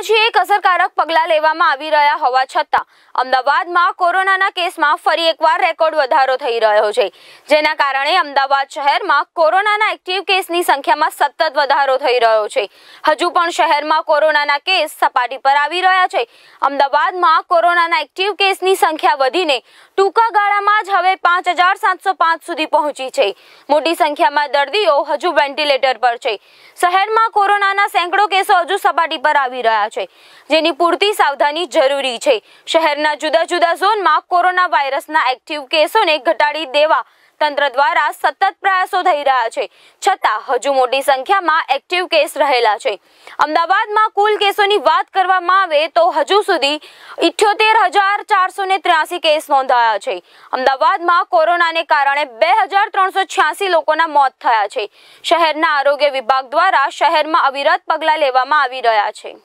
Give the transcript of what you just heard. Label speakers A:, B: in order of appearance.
A: પછી એક અસરકારક પગલાં લેવામાં આવી રહ્યા હોવા છતાં અમદાવાદમાં કોરોનાના કેસમાં ફરી એકવાર રેકોર્ડ વધારો થઈ રહ્યો છે જેના કારણે અમદાવાદ શહેરમાં કોરોનાના એક્ટિવ કેસની સંખ્યામાં સતત વધારો થઈ રહ્યો છે હજુ પણ શહેરમાં કોરોનાના કેસ સપાટી પર આવી રહ્યા છે અમદાવાદમાં કોરોનાના એક્ટિવ કેસની સંખ્યા વધીને ટૂંકા ગાળામાં જ હવે પાંચ હજાર સાતસો પાંચ સુધી પહોંચી છે મોટી સંખ્યામાં દર્દીઓ હજુ વેન્ટિલેટર પર છે શહેરમાં કોરોનાના સેંકડો કેસો હજુ સપાટી પર આવી રહ્યા છે જેની પૂરતી સાવધાની જરૂરી છે શહેરના જુદા જુદા ઝોનમાં કોરોના વાયરસના એક્ટિવ કેસોને ઘટાડી દેવા તંત્ર દ્વારા સતત પ્રયાસો થઈ રહ્યા છે છતાં હજુ મોટી સંખ્યામાં એક્ટિવ કેસ રહેલા છે અમદાવાદમાં કુલ કેસોની વાત કરવામાં આવે તો હજુ સુધી ઇઠ્યોતેર હજાર ચારસો ને ત્રાસી કેસ નોંધાયા છે અમદાવાદમાં કોરોનાને કારણે બે હજાર ત્રણસો છ્યાસી લોકોના મોત થયા છે શહેરના આરોગ્ય વિભાગ દ્વારા શહેરમાં અવિરત પગલાં લેવામાં આવી રહ્યા છે